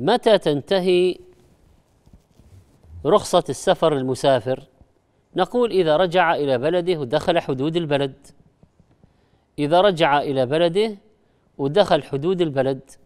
متى تنتهي رخصة السفر للمسافر؟ نقول إذا رجع إلى بلده ودخل حدود البلد إذا رجع إلى بلده ودخل حدود البلد